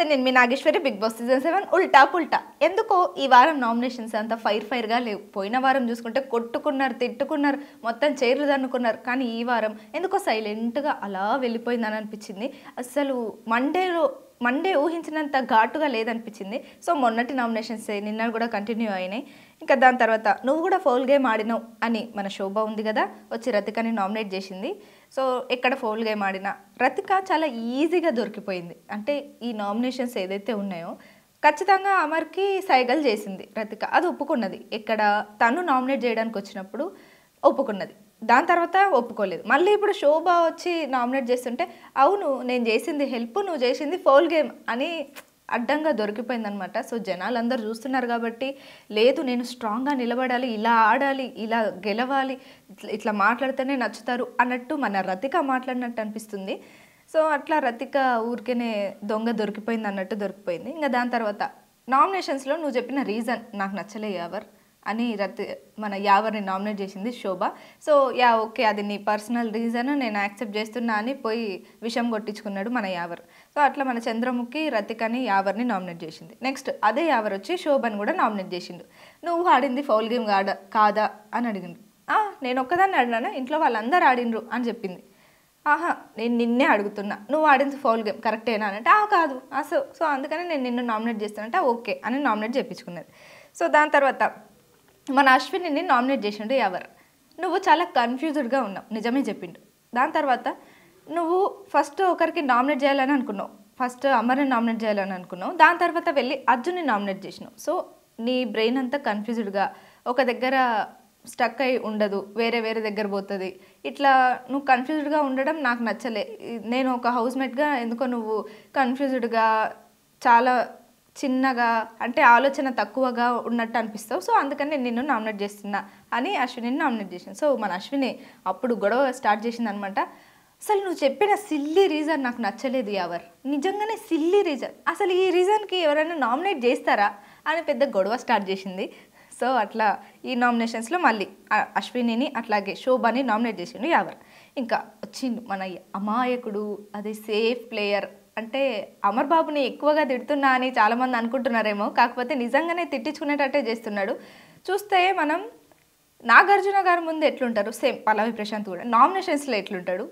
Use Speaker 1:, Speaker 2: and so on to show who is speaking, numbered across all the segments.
Speaker 1: నమస్తే నేను మీ Nageswari big boss season seven ఉల్టా పుల్టా ఎందుకో ఈ వారం నామినేషన్స్ అంతా ఫైర్ ఫైర్గా లేవు పోయిన వారం చూసుకుంటే కొట్టుకున్నారు తిట్టుకున్నారు మొత్తం చైర్లు దన్నుకున్నారు కానీ ఈ వారం ఎందుకో సైలెంట్గా అలా వెళ్ళిపోయిందని అనిపించింది అసలు మండేలో మండే ఊహించినంత ఘాటుగా లేదనిపించింది సో మొన్నటి నామినేషన్స్ నిన్న కూడా కంటిన్యూ అయినాయి ఇంకా దాని తర్వాత నువ్వు కూడా ఫోల్ గేమ్ ఆడినావు అని మన శోభ ఉంది కదా వచ్చి రతికని నామినేట్ చేసింది సో ఎక్కడ ఫోల్ గేమ్ ఆడినా రతిక చాలా ఈజీగా దొరికిపోయింది అంటే ఈ నామినేషన్స్ ఏదైతే ఉన్నాయో ఖచ్చితంగా అమర్కి సైగలు చేసింది రతిక అది ఒప్పుకున్నది ఎక్కడ తను నామినేట్ చేయడానికి వచ్చినప్పుడు ఒప్పుకున్నది దాని తర్వాత ఒప్పుకోలేదు మళ్ళీ ఇప్పుడు శోభ వచ్చి నామినేట్ చేస్తుంటే అవును నేను చేసింది హెల్ప్ నువ్వు చేసింది ఫోల్ గేమ్ అని అడ్డంగా దొరికిపోయిందనమాట సో జనాలు అందరు చూస్తున్నారు కాబట్టి లేదు నేను స్ట్రాంగ్గా నిలబడాలి ఇలా ఆడాలి ఇలా గెలవాలి ఇట్లా మాట్లాడితేనే నచ్చుతారు అన్నట్టు మన రతిక మాట్లాడినట్టు అనిపిస్తుంది సో అట్లా రతిక ఊరికేనే దొంగ దొరికిపోయింది అన్నట్టు దొరికిపోయింది ఇంకా దాని తర్వాత నామినేషన్స్లో నువ్వు చెప్పిన రీజన్ నాకు నచ్చలే ఎవరు అని రత్ మన యావర్ని నామినేట్ చేసింది శోభ సో యా ఓకే అది నీ పర్సనల్ రీజన్ నేను యాక్సెప్ట్ చేస్తున్నా అని పోయి విషయం కొట్టించుకున్నాడు మన యావర్ సో అట్లా మన చంద్రముఖి రతికని యావర్ని నామినేట్ చేసింది నెక్స్ట్ అదే యావర్ వచ్చి శోభని కూడా నామినేట్ చేసిండు నువ్వు ఆడింది ఫౌల్ గేమ్ ఆడ కాదా అని అడిగిండు నేను ఒక్కదాన్ని ఆడినాను ఇంట్లో వాళ్ళందరూ ఆడినరు అని చెప్పింది ఆహా నేను నిన్నే అడుగుతున్నా నువ్వు ఆడింది ఫౌల్ గేమ్ కరెక్టేనా అంటే ఆ కాదు సో సో అందుకని నేను నిన్ను నామినేట్ చేస్తానంటే ఓకే అని నామినేట్ చేయించుకున్నది సో దాని తర్వాత మన అశ్విని నామినేట్ చేసిండు ఎవరు నువ్వు చాలా కన్ఫ్యూజ్డ్గా ఉన్నావు నిజమే చెప్పిండు దాని తర్వాత నువ్వు ఫస్ట్ ఒకరికి నామినేట్ చేయాలని అనుకున్నావు ఫస్ట్ అమర్ని నామినేట్ చేయాలని అనుకున్నావు దాని తర్వాత వెళ్ళి అర్జున్ని నామినేట్ చేసినావు సో నీ బ్రెయిన్ అంతా కన్ఫ్యూజ్డ్గా ఒక దగ్గర స్టక్ అయి ఉండదు వేరే వేరే దగ్గర పోతుంది ఇట్లా నువ్వు కన్ఫ్యూజ్డ్గా ఉండడం నాకు నచ్చలే నేను ఒక హౌస్మేట్గా ఎందుకో నువ్వు కన్ఫ్యూజ్డ్గా చాలా చిన్నగా అంటే ఆలోచన తక్కువగా ఉన్నట్టు అనిపిస్తావు సో అందుకని నేను నిన్ను నామినేట్ చేస్తున్నా అని అశ్విని నామినేట్ చేసాను సో మన అశ్విని అప్పుడు గొడవ స్టార్ట్ చేసింది అనమాట అసలు నువ్వు చెప్పిన సిల్లీ రీజన్ నాకు నచ్చలేదు ఎవరు నిజంగానే సిల్లీ రీజన్ అసలు ఈ రీజన్కి ఎవరైనా నామినేట్ చేస్తారా అని పెద్ద గొడవ స్టార్ట్ చేసింది సో అట్లా ఈ నామినేషన్స్లో మళ్ళీ అశ్వినిని అట్లాగే శోభాని నామినేట్ చేసిండు యావర్ ఇంకా వచ్చిండు మన అమాయకుడు అదే సేఫ్ ప్లేయర్ అంటే అమర్ బాబుని ఎక్కువగా తిడుతున్నా అని చాలామంది అనుకుంటున్నారేమో కాకపోతే నిజంగానే తిట్టించుకునేటట్టే చేస్తున్నాడు చూస్తే మనం నాగార్జున గారి ముందు ఎట్లుంటారు సేమ్ పల్లవి ప్రశాంత్ కూడా నామినేషన్స్లో ఎట్లుంటాడు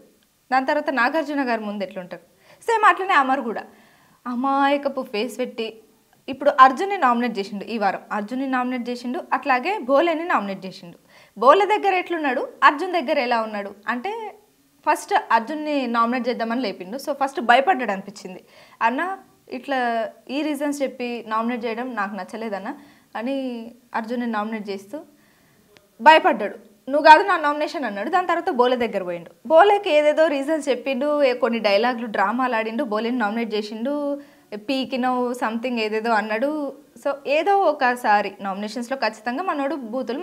Speaker 1: దాని తర్వాత నాగార్జున గారి ముందు ఎట్లుంటారు సేమ్ అట్లనే అమర్ కూడా అమాయకపు ఫేస్ పెట్టి ఇప్పుడు అర్జున్ని నామినేట్ చేసిండు ఈ వారం అర్జున్ని నామినేట్ చేసిండు అట్లాగే భోలేని నామినేట్ చేసిండు భోలే దగ్గర ఎట్లున్నాడు అర్జున్ దగ్గర ఎలా ఉన్నాడు అంటే ఫస్ట్ అర్జున్ని నామినేట్ చేద్దామని లేపిండు సో ఫస్ట్ భయపడ్డాడు అనిపించింది అన్న ఇట్లా ఈ రీజన్స్ చెప్పి నామినేట్ చేయడం నాకు నచ్చలేదన్న అని అర్జున్ని నామినేట్ చేస్తూ భయపడ్డాడు నువ్వు కాదు నా నామినేషన్ అన్నాడు దాని తర్వాత బోలే దగ్గర పోయిండు బోలేకి ఏదేదో రీజన్స్ చెప్పిండు కొన్ని డైలాగులు డ్రామాలు ఆడిండు బోలేని నామినేట్ చేసిండు పీకినవ్ సంథింగ్ ఏదేదో అన్నాడు సో ఏదో ఒకసారి నామినేషన్స్లో ఖచ్చితంగా మనోడు బూతులు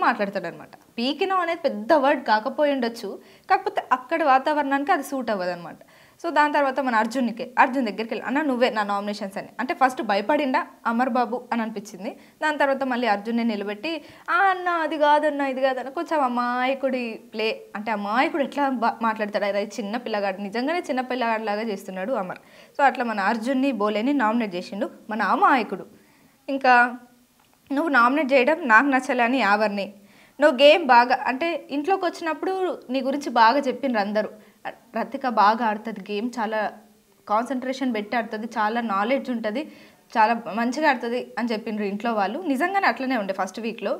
Speaker 1: అనమాట పీకినో అనేది పెద్ద వర్డ్ కాకపోయి ఉండొచ్చు కాకపోతే అక్కడ వాతావరణానికి అది సూట్ అవ్వదు అనమాట సో దాని తర్వాత మన అర్జున్కి అర్జున్ దగ్గరికి వెళ్ళి అన్న నువ్వే నా నామినేషన్స్ అని అంటే ఫస్ట్ భయపడిండా అమర్ బాబు అని అనిపించింది దాని తర్వాత మళ్ళీ అర్జున్ని నిలబెట్టి ఆ అన్న అది కాదన్న ఇది కాదన్న కొంచెం అమాయకుడి ప్లే అంటే అమాయకుడు ఎట్లా మాట్లాడతాడు అది చిన్న పిల్లగాడు నిజంగానే చిన్న పిల్లగాడిలాగా చేస్తున్నాడు అమర్ సో అట్లా మన అర్జున్ని బోలేని నామినేట్ చేసిండు మన అమాయకుడు ఇంకా నువ్వు నామినేట్ చేయడం నాకు నచ్చలేని ఎవరిని నువ్వు గేమ్ బాగా అంటే ఇంట్లోకి వచ్చినప్పుడు నీ గురించి బాగా చెప్పిండ్రు అందరూ రతిక బాగా ఆడుతుంది గేమ్ చాలా కాన్సన్ట్రేషన్ పెట్టి ఆడుతుంది చాలా నాలెడ్జ్ ఉంటుంది చాలా మంచిగా ఆడుతుంది అని చెప్పిండ్రు ఇంట్లో వాళ్ళు నిజంగానే అట్లనే ఉండే ఫస్ట్ వీక్లో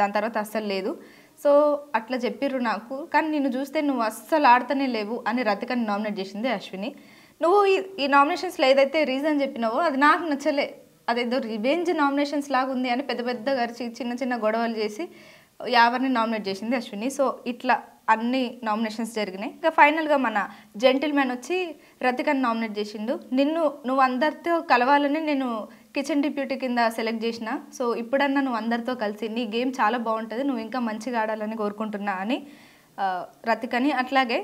Speaker 1: దాని తర్వాత అస్సలు లేదు సో అట్లా చెప్పిర్రు నాకు కానీ నిన్ను చూస్తే నువ్వు అస్సలు ఆడుతూనే లేవు అని రతికని నామినేట్ చేసింది అశ్విని నువ్వు ఈ నామినేషన్స్లో ఏదైతే రీజన్ చెప్పినావో అది నాకు నచ్చలే అదేదో రివెంజ్ నామినేషన్స్ లాగా ఉంది అని పెద్ద పెద్ద గరిచి చిన్న చిన్న గొడవలు చేసి యావర్ని నామినేట్ చేసింది అశ్విని సో ఇట్లా అన్ని నామినేషన్స్ జరిగినాయి ఇంకా ఫైనల్గా మన జెంటిల్ మ్యాన్ వచ్చి రతికని నామినేట్ చేసిండు నిన్ను నువ్వు అందరితో కలవాలని నేను కిచెన్ డిప్యూటీ కింద సెలెక్ట్ చేసిన సో ఇప్పుడన్నా నువ్వు అందరితో కలిసి నీ గేమ్ చాలా బాగుంటుంది నువ్వు ఇంకా మంచిగా ఆడాలని కోరుకుంటున్నా అని రతికని అట్లాగే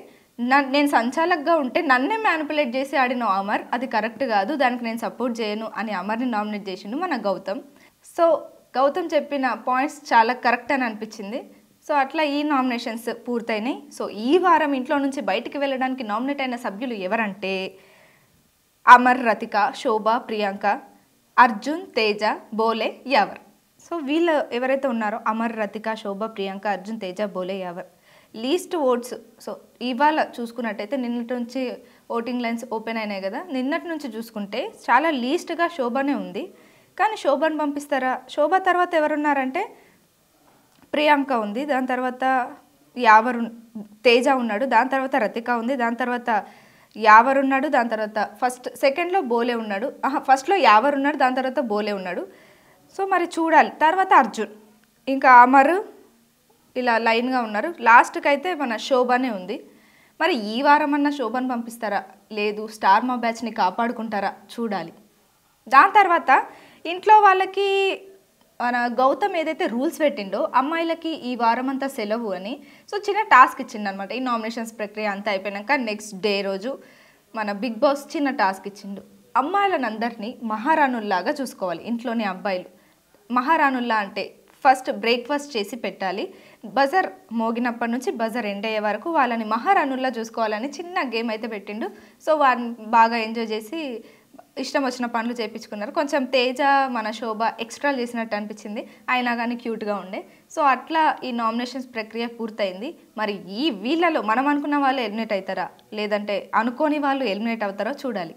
Speaker 1: నన్ నేను సంచాలకగా ఉంటే నన్నే మ్యానిపులేట్ చేసి ఆడిన అమర్ అది కరెక్ట్ కాదు దానికి నేను సపోర్ట్ చేయను అని అమర్ని నామినేట్ చేసిండు మన గౌతమ్ సో గౌతమ్ చెప్పిన పాయింట్స్ చాలా కరెక్ట్ అని అనిపించింది సో అట్లా ఈ నామినేషన్స్ పూర్తయినాయి సో ఈ వారం ఇంట్లో నుంచి బయటికి వెళ్ళడానికి నామినేట్ అయిన సభ్యులు ఎవరంటే అమర్ రతిక శోభ ప్రియాంక అర్జున్ తేజ బోలే యావర్ సో వీళ్ళు ఎవరైతే ఉన్నారో Amar Rathika Shobha Priyanka Arjun Teja Bhole Yawar least votes so ఇవాళ చూసుకున్నట్టయితే నిన్నటి నుంచి ఓటింగ్ లైన్స్ ఓపెన్ అయినాయి కదా నిన్నటి నుంచి చూసుకుంటే చాలా లీస్ట్గా శోభనే ఉంది కానీ శోభను పంపిస్తారా శోభ తర్వాత ఎవరున్నారంటే ప్రియాంక ఉంది దాని తర్వాత యావరు తేజ ఉన్నాడు దాని తర్వాత రతిక ఉంది దాని తర్వాత యావరున్నాడు దాని తర్వాత ఫస్ట్ సెకండ్లో బోలే ఉన్నాడు ఫస్ట్లో యావరున్నాడు దాని తర్వాత బోలే ఉన్నాడు సో మరి చూడాలి తర్వాత అర్జున్ ఇంకా అమర్ ఇలా లైన్గా ఉన్నారు లాస్ట్కి అయితే మన శోభనే ఉంది మరి ఈ వారం అన్న శోభను పంపిస్తారా లేదు స్టార్ మా బ్యాచ్ని కాపాడుకుంటారా చూడాలి దాని తర్వాత ఇంట్లో వాళ్ళకి మన గౌతమ్ ఏదైతే రూల్స్ పెట్టిండో అమ్మాయిలకి ఈ వారం అంతా సెలవు అని సో చిన్న టాస్క్ ఇచ్చిండనమాట ఈ నామినేషన్స్ ప్రక్రియ అంతా అయిపోయాక నెక్స్ట్ డే రోజు మన బిగ్ బాస్ చిన్న టాస్క్ ఇచ్చిండు అందరినీ మహారాణుల్లాగా చూసుకోవాలి ఇంట్లోని అబ్బాయిలు మహారాణుల్లా అంటే ఫస్ట్ బ్రేక్ఫాస్ట్ చేసి పెట్టాలి బజర్ మోగినప్పటి నుంచి బజర్ ఎండ్ అయ్యే వరకు వాళ్ళని మహారాణుల్లా చూసుకోవాలని చిన్న గేమ్ అయితే పెట్టిండు సో వారిని బాగా ఎంజాయ్ చేసి ఇష్టం వచ్చిన పనులు చేయించుకున్నారు కొంచెం తేజ మన శోభ ఎక్స్ట్రా చేసినట్టు అనిపించింది అయినా కానీ క్యూట్గా ఉండే సో అట్లా ఈ నామినేషన్స్ ప్రక్రియ పూర్తయింది మరి ఈ వీళ్ళలో మనం అనుకున్న వాళ్ళు ఎలిమినేట్ అవుతారా లేదంటే అనుకోని వాళ్ళు ఎలిమినేట్ అవుతారో చూడాలి